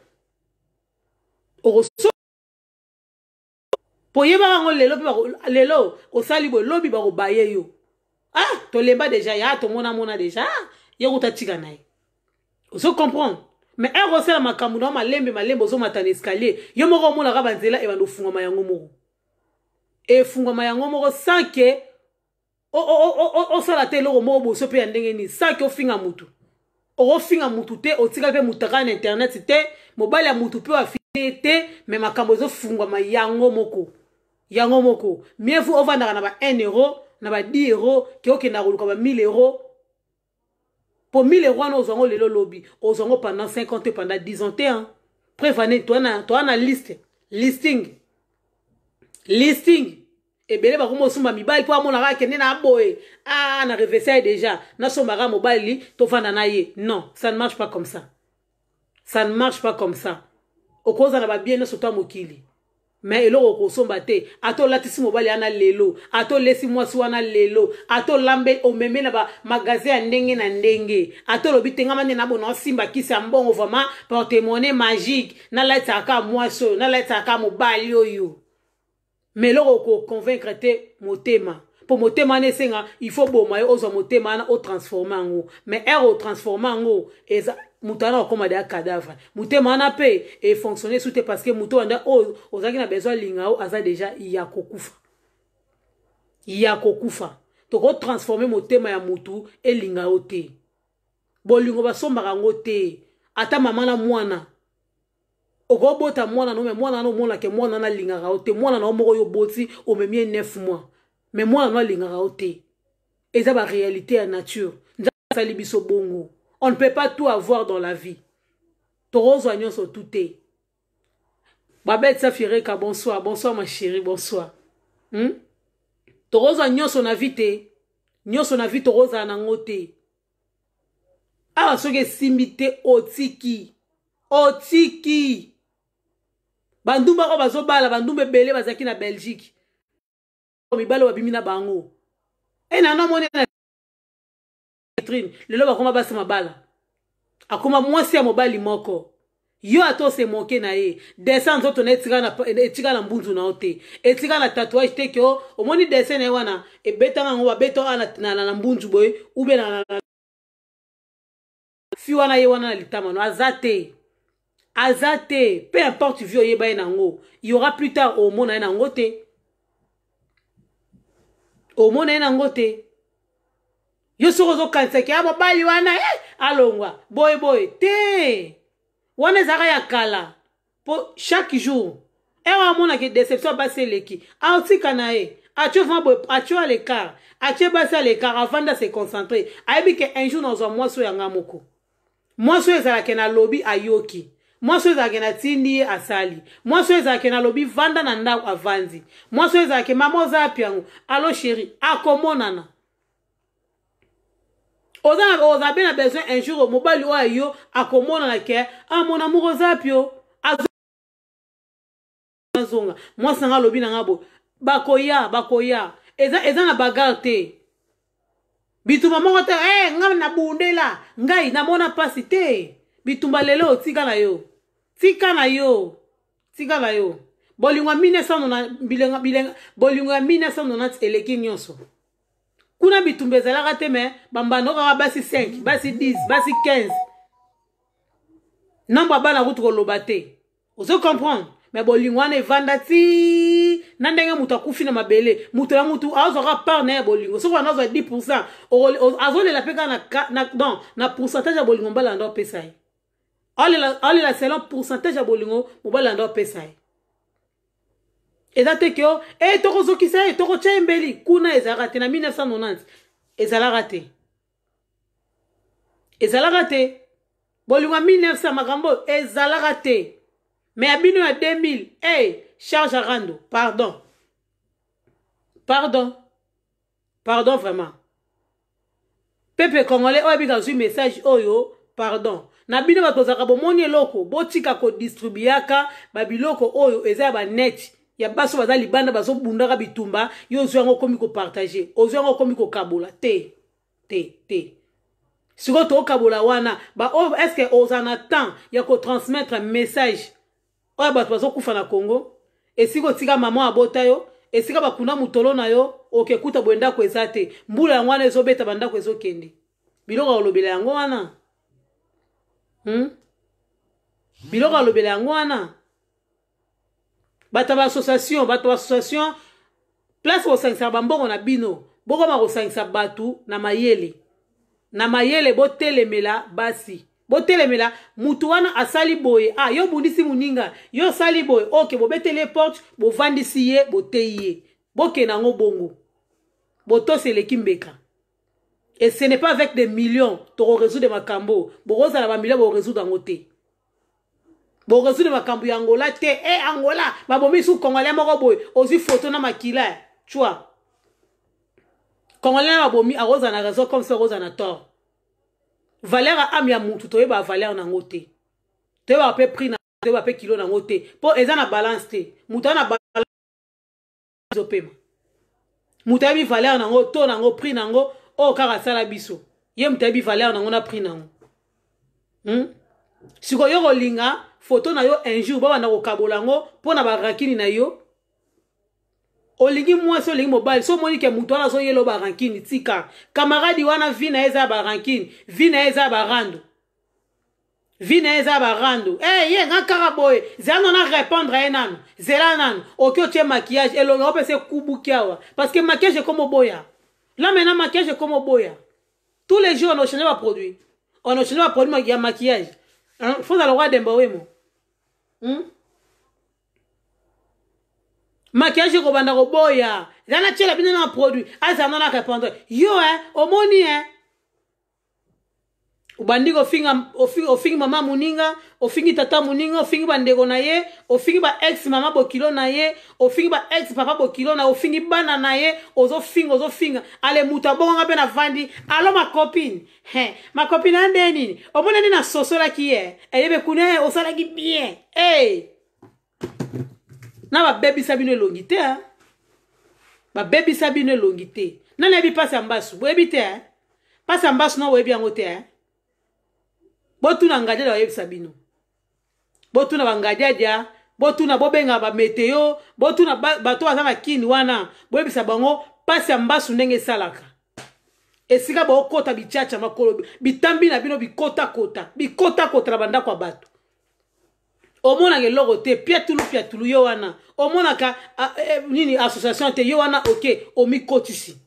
A: po yeba yango lelo mpe lelo osali boye lobi bakobaye yo ah tolemba deja ya tomonamona deja ah, ye kotatika na ye ozokomprendre mais ere osala makambo na yo malembe malembe ozomata na escalier yo moko omonaka banzela ebanda ofungwama yango moko efungwama yango moko sanke osala te eloko moko boso mpe ya ndenge nini saki ofinga motu okofinga motu te otikali mpe motu akala na internet te mobali ya motu mpe oafie te me makambo ezofungwama yango moko yango moko mieux vous ovandaka na ba 1 euro na ba 10 euro ke okenda koluka ba 1000 euro po 1000 euro wana ozwango lelo lobi ozwango pendant 50 te pendant 10 ans te hein prevane toa na liste listing listing ebele bakomosomba mibali mpo amonaka akende na boye ah na reversaille déjà nasombaka mobali tovanda na ye non ça ne marche pas comme ça ça ne marche pas comme ça okoza na babie nyonso to ya mokili me eloko okosomba te ata olatisi mobali wana lelo ata olesi mwasi wana lelo ata olambe omeme na bamagasin ya ndenge na ndenge ata olobi te ngama nde nabona osimba kisi ya mbongo vraimen portemone magique nalatisaka mwasi oyo nalatisaka mobali oyo me eloko okoconvaincre te motema mpo motema wana esenga ifo boma ye ozwa motema wana otransforme yango me ere otransforme yango eza moto wana okóma deya cadavre motema wana mpe efonctionne su te parceke moto wanda oyo ozalaki na bezwa linga o aza deja ya kokufa ya kokufa tokotransforme motema ya motu elinga yo te bolingo basombaka yango te ata mama na mwana okobota mwana no me mwana wana omona ke mwana wana alingaka yo te mwana na yo moko oyo oboti omemi ye 9 mois me mwana no alingaka yo te eza baréalité ya nature nzambe asali biso bongo on ne peut pas tout avoir dans la vie tokozwa nyonso tu te babete safireka bonsoir bonsoir ma chérie bonsoir hmm? tokozwa nyonso na vie te nyonso na vie tokozala nango te awa soki esimbi te otiki otiki bandumba oyo bazobala bandumba ebele bazalaki na belgique mibale babimi na bango e nano amoni vitrine lelo bakoma basi mabala akoma mwasi ya mobali moko yo ata osemoke na ye dessin nzoto na etika na mbunzu na yo te etika na tatouage te ke omoni dessin na ye wana ebetanga yango babeta oyo na mbunzu boye ube na fi wana ye wana na litama no aza te aza te peu importe vi oyeba ye nango yora plus tard omona ye nango te omona ye nango te yo soki ozokanisaki ah, ya mobali wana e eh, alongwa boyeboye te wana ezalaka ya kala mpo chaque jour ewa amonaki déception basi eleki aotika na ye atye vent boye atye à l'écart atye basi à l'écart avandi ase concentrer ayebi ke un jour nazwa mwasi oyo yanga moko mwasi oyo ezalaka na lobi ayoki mwasi oyo ezalaki natindi ye asali mwasi oyo ezalaki nalobi vanda na ndako avandi mwasi oyo ezalaki mama oza yapi yango alo sheri akomonana oza mpe na besoin un jour mobali oyo ayo akomonana ke ah, amona moko oza yapi o azonga mwasi nanga alobi nanga boye bakoya bakoya eza, eza na bagare te bituma moko te hey, eh, ngai nabundela ngai namona mpasi te bitumba lelo tika na yo tika na yo tika na yo bolingo ya 1990 bolingo ya 1990 eleki nyonso kuna bitumba ezalaka te me bambanda okaka basi 5 basi 10 basi 15 nombo ya bana kutu koloba te ozo comprendre me bolingo wana evanda ti na ndenge moto akufi na mabele moto ya motu azwaka part na ye bolingo soki wana azwa 10 pourcent azolela mpe kaka na, na, na pourcentage ya bolingo mbala yando apesa ye alela selon pourcentage ya bolingo mobali yanda apesa ye eza te ke o e eh, tokozokisa ye tokotya embeli kuna ezalaka te na 1990 ezalaka te ezalaka te bolingo ya 1900 makambo ezalaka te me ya bino ya 2000 e eh, charge arando pardon pardon pardon vraiment pepe congolais oyo abika zwi message oyo pardon na bino bato ozalaka bomoni eloko botika kodistribuaka babiloko oyo eza ya baneti ya basi baza libanda bazobundaka bitumba yo ozwi yango okomi kopartage ozwi yango okomi kokabola te te te sikoyo tookabola wana baoyo estce oza na temps ya kotransmettre message oyo bato bazokufa na congo esika otika mama abota yo esika bakunda motolo na yo okekuta boye ndako eza te mbula yango wana ezobeta bandako ezokende biloko ya olobela yango wana Hmm? biloko alobela yango wana bato ya baassociation bato ya baassociation place kosangisaka bambongo na bino bokoma kosangisa bato na mayele na mayele botelemela basi botelemela mutu wana asali boye ah yo obundisi moninga yo osali boye ok bobeteli ye porte bovandisi ye boteyi ye bokenda yango bongo botosi eleki mbeka et ce n'est pas avec des millions tokorésoudre makambo bokozala bamillion bokorésoudre yango te bokorésoudre makambo ya angola te e eh, angola babomi su congolais moko boye ozwi foto na makila twa congolais babomi akozala na raison comme si akozala na tort valeur ya ame ya motu toyeba valeur nango te toyeba mpe prix toyeba mpe kilo nango te mpo eza na balance te motu aza na balance opema moto ayebi valeur nango to nango prix nango oyo oh, kaka asala biso ye moto ayebi valeur nango na prix nango hmm? sikoyo yo kolinga foto na yo un jour babanda kokabola yango mpo na barankini na yo olingi mwasi olingi mobali so omoni ke moto wana azoyela o barankini tika kamaradi wana vi na ye eza ya barankini vi na ye eza ya barando vi na ye eza ya barando e eh, ye nga kaka boye zela nano arépondre ye nano zela nano oki otie makillage elongi opesa ekubuki awa parce que makillage ekoma oboya là maintenant maquillage ekoma oboya tous les jours on ochange baproduit on ochange baproduit ya maquillage fozala roi demba wemo hmm? makiage kobanda koboya eza na tiela bino na produit azala ah, na na répondre yo e omoni e obandi kofinga ofingi, ofingi mama moninga ofingi tata moninga ofingi bandeko na ye ofingi baex mama bokilo na ye ofingi baex papa bokilo na ye ofingi bana na ye ozofinga ozofinga ale moto abonganga mpe navandi alo makopine he makopine ande nini omona nde nasosolaki ye eyebe kuna ye osalaki bien hey. na babebisa bino elongi te babebisa bino elongi te nani yebi mpasi ya mbasu boyebi te mpasi ya mbasu na boyebi yango te botuna ngadiade bayebisa bino botuna bangadiadia botuna bobenga bameteo botuna bato baza makini wana boyebisa bango mpasi ya mbasu ndenge esalaka esika bokota bicaca makolo bitambi na bino bikotakota bikotakota na bandako ya bato omonaka eloko te piatulu piatulu yo wana omonaka e, e, nini association te yo wana ok omikotisi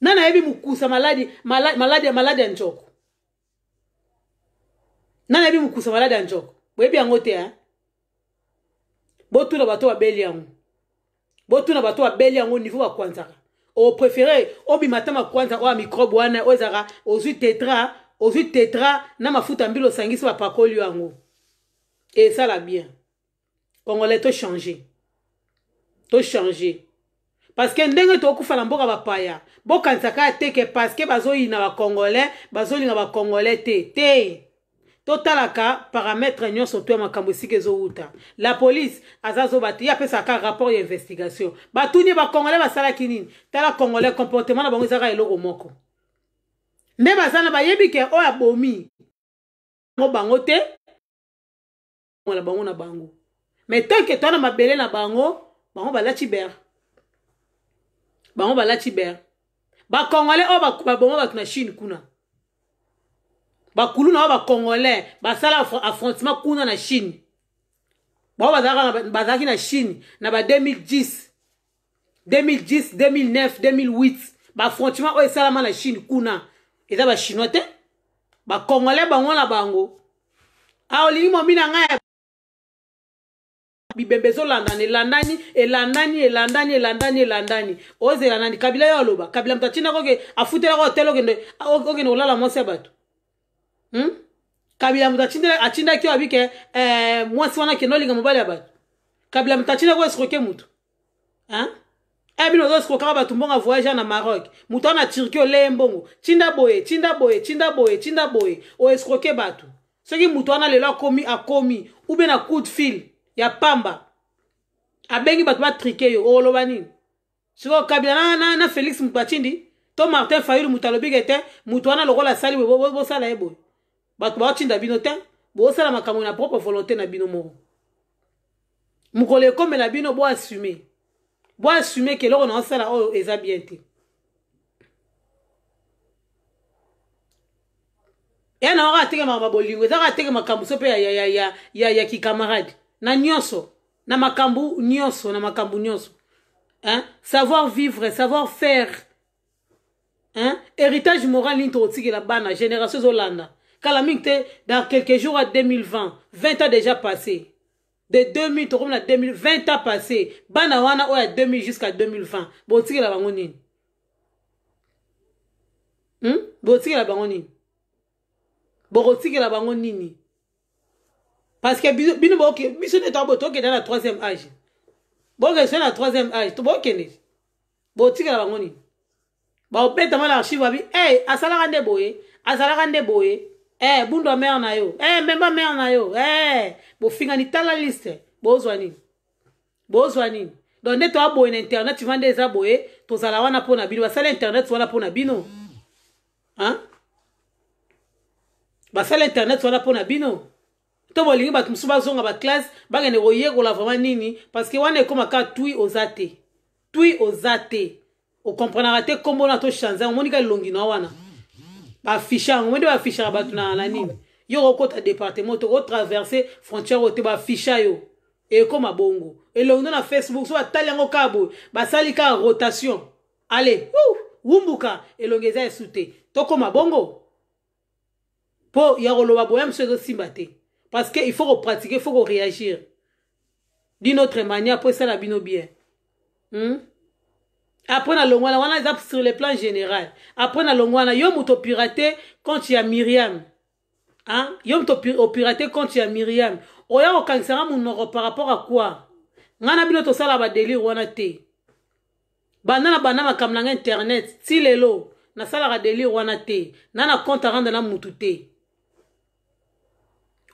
A: nani ayebi mokusa maladi maladi ya njoko na nayebi mokusa malade ya njoko boyebi yango te botuna bato babeli yango botuna bato babeli yango niveau bakwanzaka opréféré obima ta makwanza oyo ya mikrobe wana oyo ezalaka ozwi tetra ozwi tetra na mafuta mbila osangisi bapakoli yango esala bien congolais tochange tochange parceke ndenge tokufa na mboka bapaya bokanisaka ya teke parceke bazoyina bacongolais bazolinga bacongolais te te totalaka paramètre nyonso to ya makambo esika ezowuta la police aza azoba te ye apesaka rapport ya investigation batuni bacongolais basalaki nini tala congolais comportement na bango ezaka eloko moko nde baza na bayebi ke oyo abomi ngo bango te na bango na bango me tanke to na mabele na bango bango balati ber bango balati ber bacongolais oyo baboma bato na chine kuna bakulu na bao bacongolais basala affrontement kuna na chine bao bazalaki na chine na ba 2010 2010 2009 2008 baaffrontement oyo esalama na chine kuna eza bachinois te bacongolais bango na bango a olingi momi na ngai bibembe ezolandana elandani elandani elandani elandani elandani oyo eza elandani kabila yo aloba kabila moto atindaka oke afutelaka otel okende okende kolala mwasi ya bato hmm? kabila moto atindaki oyo abi ke eh, mwasi wana kende olinga mobali ya bato kabila moto atindaki oyo esroke motu eh, bino ozosikokaka bato mbongo voyage na maroc moto wana turki oleye mbongo tinda boye tinda boye tinda boye tinda boye oesroke bato soki moto wana lelo akomi akomi ube na coup de fil ya pamba abengi bato batrike yo oloba nini soki okabila na, na, na félix moto atindi to martin fayulu moto alobiki ete moto wana lokola asali boye bosala ye boye bato baotinda bino te bozosala makambo na propre volonté na bino moko mokolo ekomela bino boassume boassume ke eloko na osala oyo eza bien te ya na oka atenge makambo ya bolingo eza ka atenge makambo so mpe ya, ya, ya, ya, ya kikamarade na nyonso na makambo nyonso na makambo nyonso hein? savoir vivre savoir faire hein? héritage moral nini tokotikela bana génération ezolanda kala mingi te dans quelques jours à 2020 20 ans déjà passé de 2000 tokomona 2000 20 ans passé bana wana oyo ya 2000 jusqu'à 2020 botikela bango nini hmm? botikela bango nini bokotikela bango nini parce que bino biso nde tokenda na troisième age bokende na troisième age bokende botikela bango nini baobetama na archive babi ey asalaka nde boye azalaka nde boye eh, bundwa mere na yo eh, memba mere na yo eh, bofingani tala liste bozwa nini bozwa nini donc nde toa boye na internet va nde eza boye tozala wana mpo na bino basala internet wana mpo na bino basala internet wana mpo na bino to bolingi bato mosusu bazonga baklasse bakende koyekola vraimen nini parceke wana ekómaka twi oza te twi oza te okomprenaka te nkombo na tochanze omonika elongi na wana mm. bafishe yango wende bafishaka bato na, na nini yo kokɔta département tokotraverse frontière oyo te bafisha yo ekoma bongo elongo na facebook so batali yango kaka boye basali kaka rotation ale wumbuka elongo eza esu te tokoma bongo mpo ya koloba boya mosusu ezosimba te parce que il faut kopratiquer il faut koréagir d'une autre manière mpo esala bino bien hmm? apres na longwana wana eza sur le plan général apres na longwana yo moto opirate compte ya miriam hein? yo moto opirate compte ya miriam oya kokangisanga monoko par rapport à quoi ngai na bino tosala badelire wana te banda na banda makambo nanga internet ti lelo nasalaka delire wana te na na compte aranda na mutu te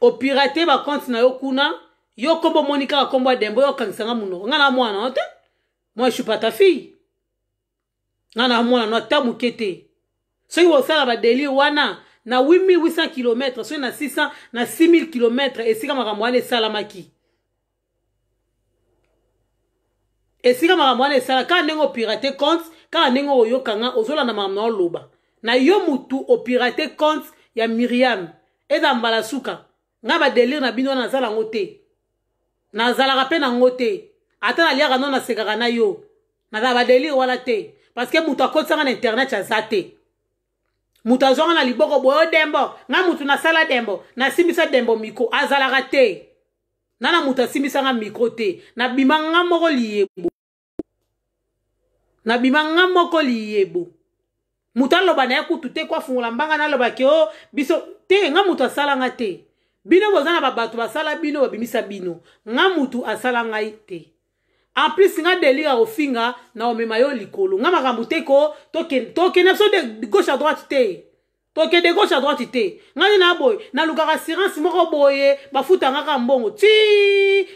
A: opirate bakonte na yo kuna yo kombo omoni kaka kombo adembo yo okangisanga monoko ngai na mwana o te moi je suis pas ta fille nga na mwana no ata moke te soki bosala badelire wana na 8800 km soki na 600 na 6000 km esika makambo wana esalamaki esika makambo wana esala kaka ndenge opirate compte kaka ndenge oyokanga ozolanda makambo na oloba na yo motu opirate compte ya miriam eza mbala suka ngai badelire na bino wana nazala yango te nazalaka mpe nango te ata naliaka no nasekaka na yo nazala badelire wana te parce que moto akotisanga na internet aza te moto azwanga na liboko boye odembo oh, ngai motu nasala dembo nasimbisa dembo mikro azalaka te nga na moto asimbisanga mikro te nabima nga moko liyebo nabima nga moko liyebo moto aloba na ye kutu te kwafungola mbanga nalobaki o oh, biso te nga moto asalanga te bino boza na babato basala bino babimisa bino nga motu asala ngai te en plus nga delire ofinga na omema yo likolo nga makambo te ko tokende biso de gauche à droite te tokende gauche à droite te nga nde na boye nalukaka assurance moko boye bafutanga kaka mbongo ti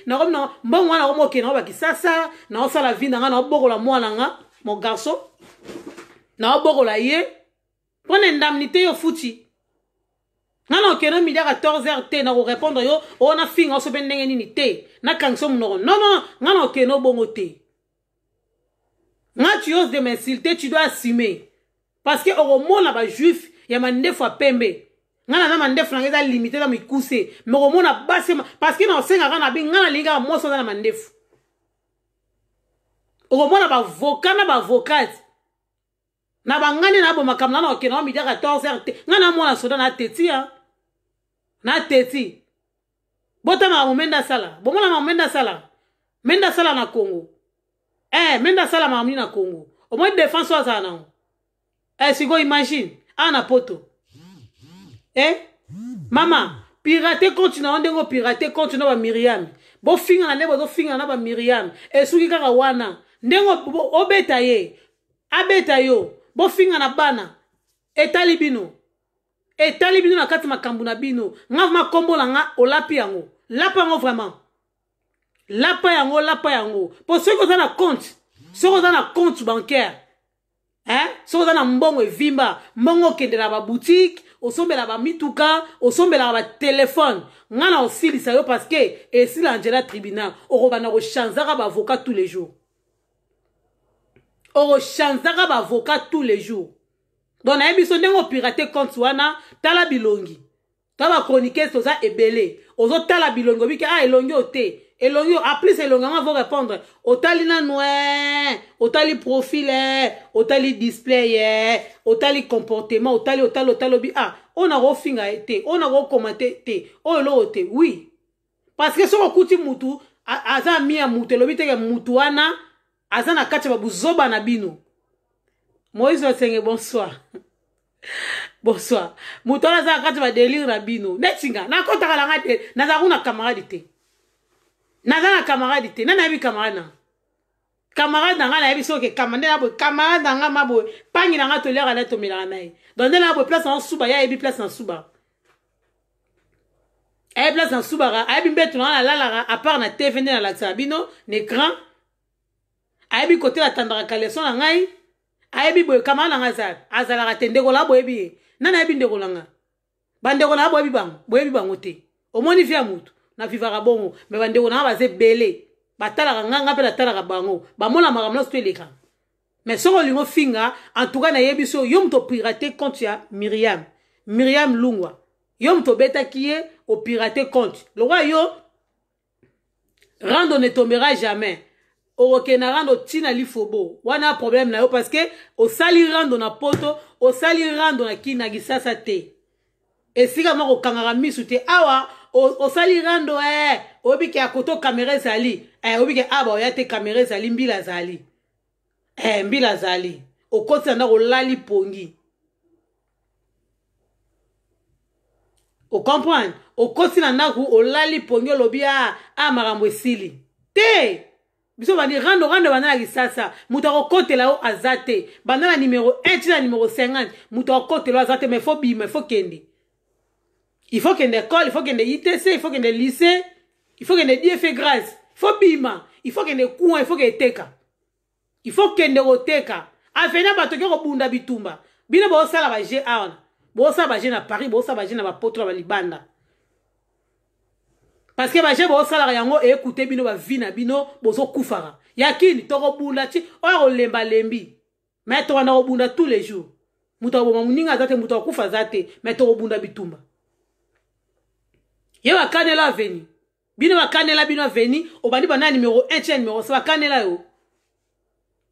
A: nakomi na mbongo wana nakomi okende nao bakisasa naosala vi na nga naobokola mwana nga mon garçon naobokola ye mpona indemnité yo futi nga na okende miliard 14 heure te nakorépondre yo oyo nafinga oso mpe ndenge nini te nakangi so monoko nono nga na okende obongo te nga tu ose de minsulte tu dois assumer parce que okomona bajuif ya mandefu apembe nga naza mandefu nanga eza limite eza mikuse me okomona basi parce que na osengaka na bi nga nalingi kaka mwasi oza na mandefu okomona bavoka na bavokate na bangani nabomakambo na na okende wa midi ya 14 heure te nga namona soda na teti ya na teti botamaka mo me nde asala bomonamaka mo me nde asala me nde asala na congo eh, me nde asalamaka mini na congo omoi défense oyo azala nango eh, sikoyo imagine awa na poto eh? mama pirate continue yango ndenge opirate continue na bamiriami bofingana nde bozofingana na bamiriami esuki kaka wana ndenge obeta ye abeta yo bofingana bana etali bino etali bino na kati makambo na bino nga vuma nkombo na nga olapi yango lapa yango vraiment lapa yango lapa yango mpo soki oza na compte soki oza na compte bancaire eh? soki oza na mbongo evimba mbongo okendela baboutique osombelaka bamituka osombelaka batelefone ngai na osilisa yo parceke esila angela tribunal okobanda koshanzaka baavoka tous les jours okoshanzaka baavoka tous les jours don nayebi so ndenge opirate compte wana tala bilongi to bachroniqueuse toza ebele ozotala bilongi obiki a ah, elongi o te elongi aplis elongi yango avo répondre otali nanu e otali profil e otali display e otali comportement otali otali otali obi ah, a oyo nakofinga ye te oyo nakokoma te te oh, oyo eloko te wi parce que soki okuti mutu aza mi ya mutu elobi teke mutu wana aza na kati ya babuzoba na bino moïse basenge bonsoir bonsoir moto wana azaka kati badelire na bino netinga nakɔtaka nanga te nazala kuna camarade te naza na camarade te nani nayebi camarade nanga camarade nanga nayebi soki ekama nde naboye camarade nanga maboye pangi nanga toliaka na tomelaka na ye donc nde naboye place na suba ye ayebi place na suba aye place na subaka ayebi mbeto nanga nalalaka apart na tv nde nalakisaka bino na écran ayebi kote natandaka leson na ngai ayebi boye camarade nanga azalaka te ndeko na boyebi ye nani ayebi ndeko na nga bandeko na nga boyebi bango boyebi bango te omoni vi ya motu na vivaka bongo me bandeko na nga baza ebele batalaka nga nga mpe natalaka bango bamonamaka mloso to elekaka me soki olingi ofinga antuka nayebi so yo moto opirate compte ya miriam miriam lungwa yo moto obetaki ye opirate compte lokwa yo rando ne tombera jamais okokenda rando ntina lifobo wana problème na yo parceke osali rando na poto osali rando na kini na kisasa te esika moko okangaka misu te awa osali rando e oyebi ke akoto kamera ezali eh, oyebi ke aba oya te kamera ezali mbila azali eh, mbila azali okotisa ndako olali pongi ocomprendre okoti na ndako olali pongi olobi a ah, ah, makambo esili te biso bandi rando rando banda na lisasa moto akokotela yo aza te banda na numero 1 ti na numero 50 moto akokotela yo aza te ma ifo bima ifo kende ifo kende ekole ifo kende itc ifo kende lycée ifo kende diefe grace ifo bima ifo kende kuwa ifo kende teka ifo kende koteka avena bato oke kobunda bitumba bino bozosala baje awa bozosala baje na paris bozosala baje na bapoto na balibanda parce que baje boosalaka yango ekute bino bavi na bino bozokufaka yakini tokobunda ti oyo kolemba lembi me tokanda kobunda tous les jours moto akoboma moninga aza te moto akufa aza te me tokobunda bitumba ye bakanela aveni bino bakanela bino aveni obandi bana ya numero 1 ti ya numero 3 bakanela yo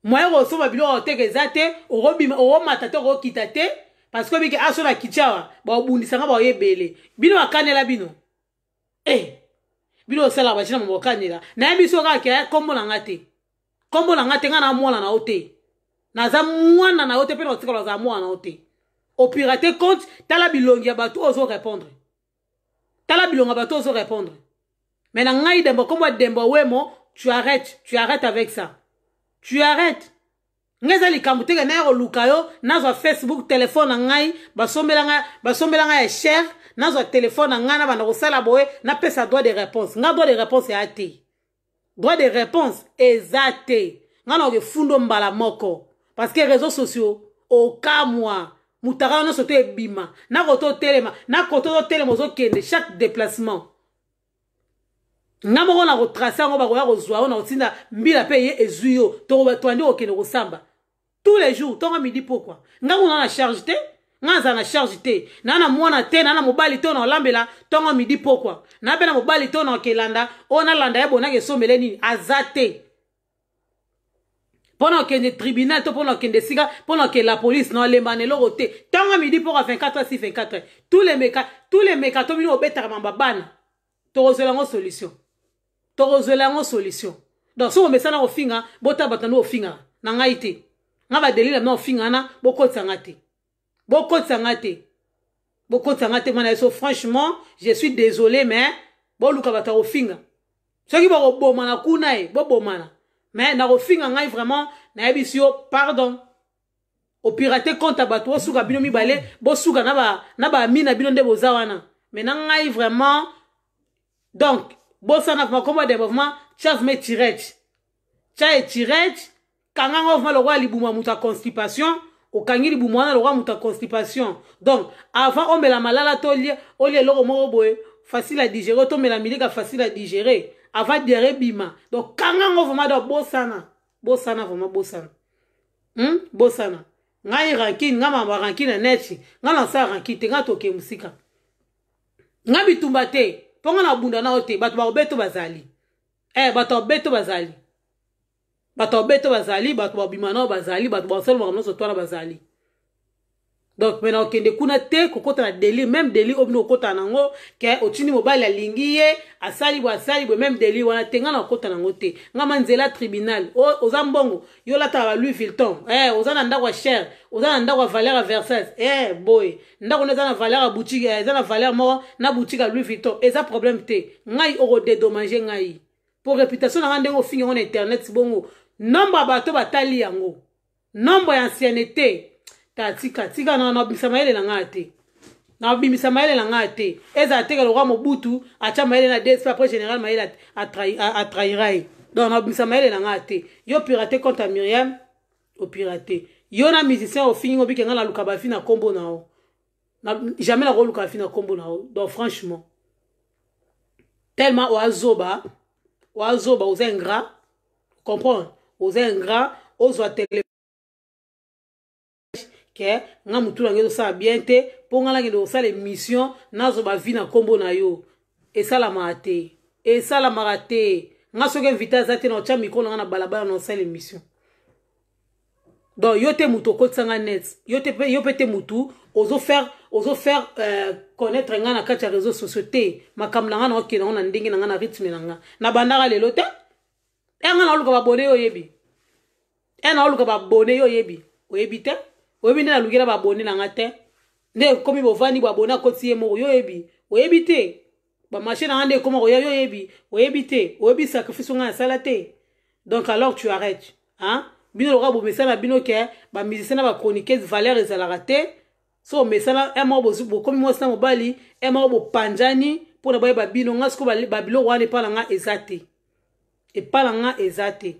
A: moye kosomba biloko oteka eza te okomata te okokita te parce que obiki aso na kiti awa baobundisanga baoyo ebele bino bakanela bino e eh. bino osalaka batina mama okanela nayebi so kaka kombo na nga te kombo na nga te ngai na mwana na yo te naza mwana na yo te mpe na otikala oza mwana na yo te opirate compte tala bilongi ya bato ozo répondre tala bilongi ya bato ozo répondre mais na ngai dembo kombo ya dembo wemo tu arrêtes tu arrêtes avec ça tu arrêtes ngai eza likambo teke naye koluka yo nazwa facebook telefone na ngai basombelanga ya chere nazwa telefone na ngai na banda kosala boye napesa droit de réponse ngai droit de réponse eya te droit de réponse eza te ngai nakoki fundo mbala moko parce que réseau sociaux okamwa mutakala nyonso to ebima nakoto otelema nakoto otelema ozokende chaque déplacement nga moko na kotrace yango bakoya kozwa yo na kotinda mbila mpe ye ezwi yo towandi kokende kosamba tous les jours ntongo midi pokua nga kuna na charge te nga azala na charge te na na mwana te na na mobali te oyo naolambela ntongo midi pokwa na mpe na mobali te oyo naokelanda oyo nalanda ye bonanga esombele nini aza te mpo na okende tribunal to mpo na okende esika mpo na okela polise naolembana eloko te ntongo midi pokwa 24 si 24 tous les meka to bino obetaka mamba bana tokozwela yango solution tokozwela yango solution donc soki omesana kofinga botala bato na ofingaka na ngai te nga badelile na ofingana bokotisa nga te bokotisanga te bokotisanga te mwana yeso franchement je suis désolé mais boluka bato ya kofinga soki bakobomana kuna ye bobomana me nakofinga ngai vraiment nayebisi yo pardon opirate compte ya bato bosuka bino mibale bosuka na baami na bino nde boza wana me na ngai vraiment donc bosana vraimen kombo ya développement chasme tirete cha e tirete kangango vraimen lokola libuma moto ya constipation okangi libumu wana lokola moto ya constipation donc avant omela malala to olia eloko moko boye facile à digérer otomela milika facile à digérer avant diare ebima donc kanga yango vraimen do bosana bosana vraimen bosana hmm? bosana ngai e rankine ngai mama rankine neti ngai nasala rankine te ngai toke mosika ngai bitumba te mpo ngai nabunda nao te bato bakobeto bazali e eh, bato bakobeto bazali bato babeto bazali bato babima nao bazali bato basalemaka nyonso twana bazali donc mena okende kuna te kokɔta na deli meme deli oyo bino kokɔta nango ke otindi mobali alingi ye asali bwe asali bwe meme deli wana te ngai na kokɔta nango te ngai ma nzela tribunal oza mbongo yo olataka ba louis vilton eh, oza na ndako ya cher oza na ndako ya valeur ya versace eh, boye ndako nde eza na valeur ya boutique eh, eza na valeur moko na boutique ya louis vilton eza problème te ngai okodedomage ngai pour réputation na ngai ndenge ofingi yango na internet bongo nombre ya bato batali yango nombre ya ancienneté tatika tika na nabimisa mayele na ngai te nabimisa mayele na ngai te ezala teke lokwa mobutu atya mayele na dsp après général mayele atrahira ye donc nabimisa mayele na ngai te yo pirate contre miriam opirate yo na musicien ofingi ngo bike ngai naluka bafi na nkombo na yo jamais nakoluka bafi na nkombo na yo donc franchement tellement oazoba oazoba oza ingrat comprendre oza ingrat ozwa telefone ke nga motu nange ezosala bien te mpo nga nangende kosala émission nazwa bavi na nkombo na yo esalamaka te esalamaka te nga soki invité aza te na otya mikro na nga na balabala na osala émission donc yo te motu okotisanga net yo mpe te motu ozofaire ozofaire euh, connaître nga na kati ya réseau sociaux te makambo na nga na okende ngo na ndenge na nga na rythme na nga na bandaka lelo te enga na oluka babone yo oyebi e na oluka babone yo oyebi oyebi te oyebi nde nalukela babone nanga te nde ekomi bovandi babone akoti ye moko yo oyebi oyebi te bamarché nanga nde ekoma koya yo oyebi oyebi te oyebi sacrifice ngai asala te donc alors tu arrête hein? bino lokoka bomesana bino ke bamusicien na bachroniqueuse valeur ezalaka te so bomesana e moko bokomi mwasi na mobali e moko bopanzani mpona boyeba bino nga sikoyo babiloko wana epa na nga eza te epai na nga eza te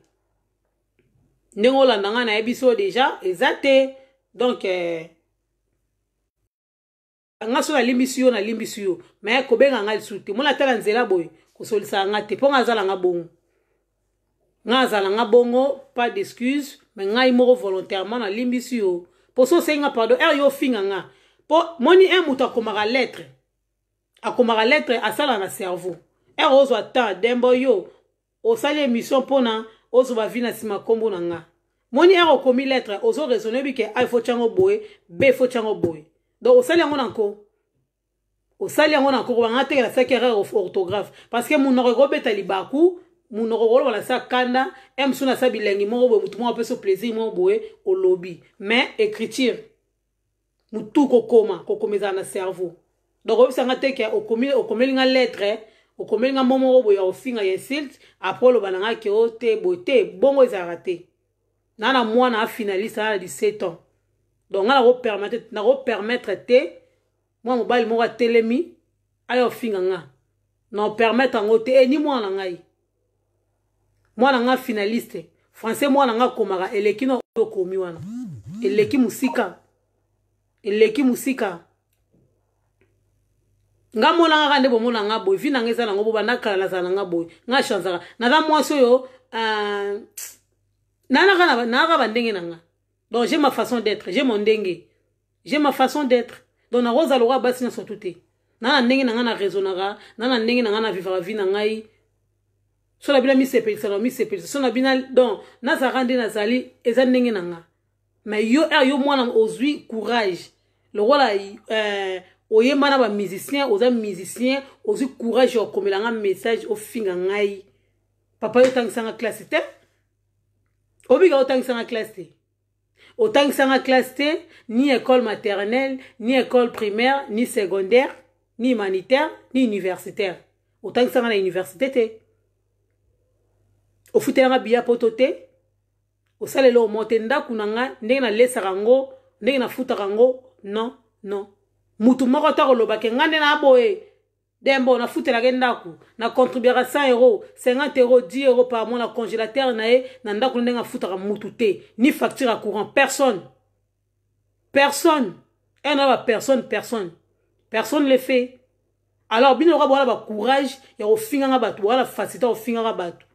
A: ndenge olanda nga nayebi so deja eza te donk eh, nga so nalimbisi yo nalimbisi yo me kobenga nga lisusu te mona tala nzela boye kosolisaka nga te mpo nga azalanga bongo nga azalanga bongo pas d'excuse me ngai moko volontairement nalimbisi yo mpo so osengi nga pardon ere yo ofinga nga mpo moni e moto akomaka lettre akomaka lettre asala na cerveau ere ozwa temps dembo yo osali émission mpona ozwa bavi na nsima nkombo na nga moni ere okomi lettre ozoraisonne oyebi ke a efoti yango boye b efoti yango boye donc osali yango na nko osali yango na nko banga atekela saki erreur orthographe parce que munoko ekobeta libaku munoko koloba na sa kanda e mosusu na sa bilengi moko boye motu moko apesa plaisir moko boye olobi mais écriture motu kokoma kokoma ezala na cerveau donc oyebisanga te ke okomeli nga lettre okomelinga mo moko boye akofinga ya insulte apres oloba nanga ke o te boye te bongo ezalaka te naa na mwana afinaliste naa na 17 ans donc nga nakopermettre te mwana mobali moko atelemi aye ofinga nga naopermettre yango te eni eh, mwana na ngai mwana nga finaliste français mwana nga akomaka eleki na oyo okomi wana eleki mosika eleki mosika nga monanga kaka nde bomona nga boye vi nanga eza nango boba nakala nazala nanga boye nga chanzaka naza mwasi oyo euh, nanaka bandenge na nga donc j'ai ma façon d'être j'ai mon ndenge j'ai ma façon d'être donc nakozala lokola basi nyonso tu te naa na ndenge na nga na raisonnaka naa na ndenge na nga na vivaka vi na ngai so na bino misepelisa na misepelisa so na bino donc nazalaka nde nazali eza ndenge na nga mais yo ere eh, yo mwana ozwi courage lokola euh, oyemba na bamusicien oza musicien ozwi courage ya okomela nga message ofinga ngai papa yo otangisanga classe te obika otangisanga classe te otangisanga classe te ni école maternelle ni école primaire ni secondaire ni humanitaire ni universitaire otangisanga na université te ofutelanga biya poto te osalela omo te ndako na nga ndenge nalesaka yango ndenge nafutaka yango non non mutu moko to akolobake ngai nde na boye dembo nafutelaki ndako nacontribuaka 100 euro 50 euro 10 euro par mois na congélateur na ye na ndako na ndenge afutaka mutu te ni facture ya courant personne personne ene na bapersonne personne personne le fait alors bino lokoa bowala bacourage ya kofinganga bato bowala facilité ya kofinganga bato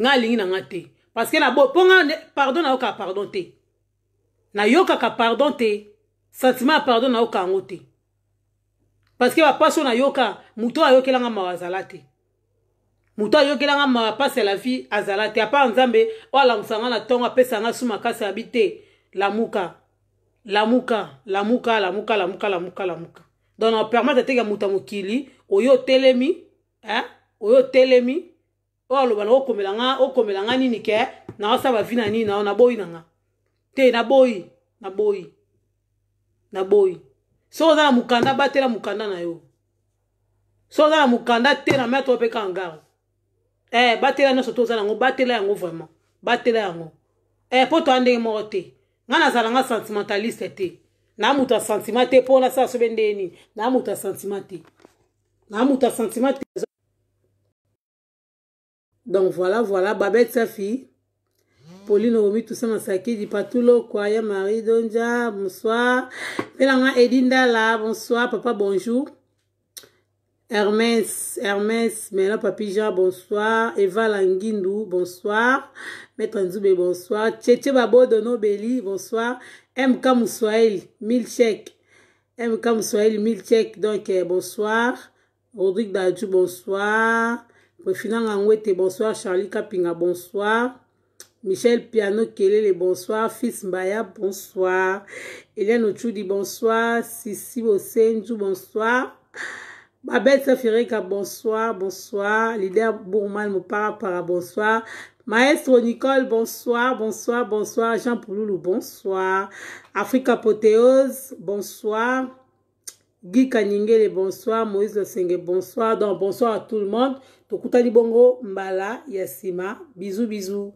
A: ngai alingi na ngai te parce que nabo mpo ngai pardon nayokaka pardon te nayokaka pardon te sentiment ya pardon nayoka yango te parceke bapasi oyo nayoka moto ayokelanga mawa azala te moto ayokelanga mawa pasi ya la vie azala te apart nzambe oyo alamusanga na ntongo apesanga su makasi yabi te lamuka lamuka lamuka lamuka lamuka lamuka lamuka donc na permettre ateke moto ya mokili oyo otelemi eh? oyo otelemi oyo aloba na okomelanga okomelanga nini ke naosala bavi na nini nao naboyi nanga te naboyi naboyi naboyi soki oza na mokanda batela mokanda na yo soki oza na mokanda te na mai to opeka angare eh, batela nyonso to oza nango batela yango vraiment batela yango eh, mpo toya ndenge moko te nga nazalanga sentimentaliste te na moto ya sentiment te mpo nasala sobe ndenge nini na moto ya sentiment te na moto ya sentiment te donc voilà voilà babete sa fille pauline okomi tusa masakidi patulokwa ya marie donja bonsoir mpe nanga edi ndala bonsoir papa bonjour Hermès, Hermès, Mela Papija, bonsoir. Eva Languindou, bonsoir. Maître Nzoube, bonsoir. Tchétché Babo Dono Beli, bonsoir. MK Moussoail, mille chèques. MK Moussoail, mille chèques. Donc, euh, bonsoir. Rodrigue Dadjou, bonsoir. Préfinant Angwete, bonsoir. Charlie Kapinga, bonsoir. Michel Piano Kelele, bonsoir. Fils Mbaya, bonsoir. Hélène Ochudi, bonsoir. Sissi Osenju, bonsoir. Babette Safireka, bonsoir, bonsoir. Leader Bourman Mopara, para, bonsoir. Maestro Nicole, bonsoir, bonsoir, bonsoir. Jean Pouloulou, bonsoir. Africa Potéose, bonsoir. Guy Kaningele, bonsoir. Moïse Losenge, bonsoir. Donc, bonsoir à tout le monde. Tokutali Bongo, Mbala, Yassima. Bisous, bisous.